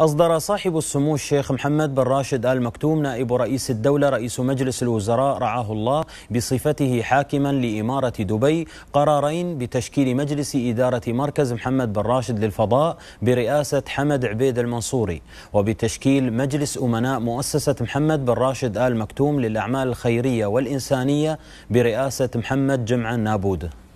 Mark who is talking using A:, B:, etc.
A: أصدر صاحب السمو الشيخ محمد بن راشد آل مكتوم نائب رئيس الدولة رئيس مجلس الوزراء رعاه الله بصفته حاكما لإمارة دبي قرارين بتشكيل مجلس إدارة مركز محمد بن راشد للفضاء برئاسة حمد عبيد المنصوري وبتشكيل مجلس أمناء مؤسسة محمد بن راشد آل مكتوم للأعمال الخيرية والإنسانية برئاسة محمد جمعة نابوده